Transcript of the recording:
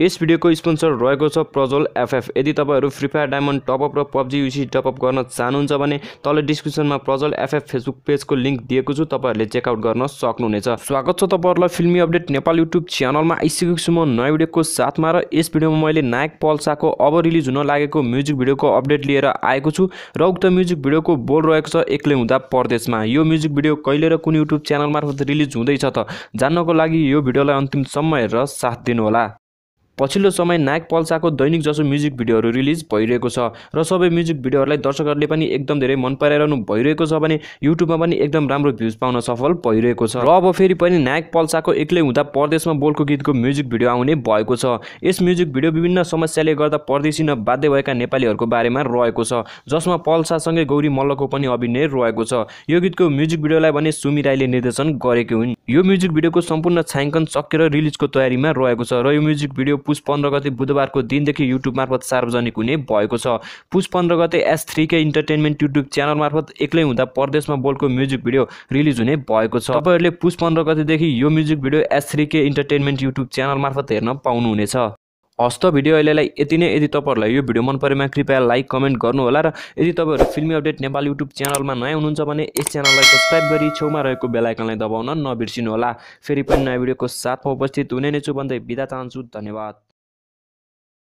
यस भिडियोको sponsor रहेको छ प्रजोल FF यदि तपाईँहरू फ्री फायर डायमन्ड टपअप र पब्जी युसी टपअप गर्न चाहनुहुन्छ भने तल डिस्क्रिप्सनमा प्रजोल एफएफ फेसबुक पेजको लिङ्क दिएको छु तपाईँहरूले चेकआउट गर्न सक्नुहुनेछ स्वागत छ तपाईँहरूलाई फिल्मी अपडेट नेपाल युट्युब च्यानलमा आइसकेको छु म नयाँ भिडियोको साथमा र यस भिडियोमा मैले नायक पल्साको अब रिलिज हुन लागेको म्युजिक भिडियोको अपडेट लिएर आएको छु र उक्त म्युजिक भिडियोको बोल रहेको छ एक्लै हुँदा परदेशमा यो म्युजिक भिडियो कहिले र कुन युट्युब च्यानल मार्फत रिलिज हुँदैछ त जान्नको लागि यो भिडियोलाई अन्तिमसम्म हेरेर साथ दिनुहोला पछिल्लो समय नायक पल्साको दैनिक जसो म्युजिक भिडियोहरू रिलिज भइरहेको छ र सबै म्युजिक भिडियोहरूलाई दर्शकहरूले पनि एकदम धेरै मन पराइरहनु भइरहेको छ भने युट्युबमा पनि एकदम राम्रो भ्युज पाउन सफल भइरहेको छ र अब फेरि पनि नायक पल्साको एक्लै हुँदा परदेशमा बोलको गीतको म्युजिक भिडियो आउने भएको छ यस म्युजिक भिडियो विभिन्न समस्याले गर्दा परदेशी न बाध्य भएका नेपालीहरूको बारेमा रहेको छ जसमा पल्सासँगै गौरी मल्लको पनि अभिनय रहेको छ यो गीतको म्युजिक भिडियोलाई भने सुमी राईले निर्देशन गरेकी हुन् यो म्युजिक भिडियोको सम्पूर्ण छायाङ्कन सकेर रिलिजको तयारीमा रहेको छ र यो म्युजिक भिडियो पुष पन्ध्र गते बुधबारको दिनदेखि युट्युब मार्फत सार्वजनिक हुने भएको छ पुष पन्ध्र गते S three K entertainment YouTube channel मार्फत एक्लै हुँदा परदेशमा बोलको म्युजिक भिडियो रिलिज हुने भएको छ तपाईँहरूले पुष पन्ध्र गतेदेखि यो music video S three K entertainment YouTube channel मार्फत हेर्न पाउनुहुनेछ हस्त भिडियो अहिलेलाई यति नै यदि तपाईँहरूलाई यो भिडियो मन परेमा कृपया लाइक कमेन्ट गर्नुहोला र यदि तपाईँहरू फिल्मी अपडेट नेपाल युट्युब च्यानलमा नयाँ हुनुहुन्छ भने यस च्यानललाई सब्सक्राइब गरी छेउमा रहेको बेलायकनलाई दबाउन नबिर्सिनुहोला फेरि पनि नयाँ भिडियोको साथमा उपस्थित हुने नै छु भन्दै बिदा चाहन्छु धन्यवाद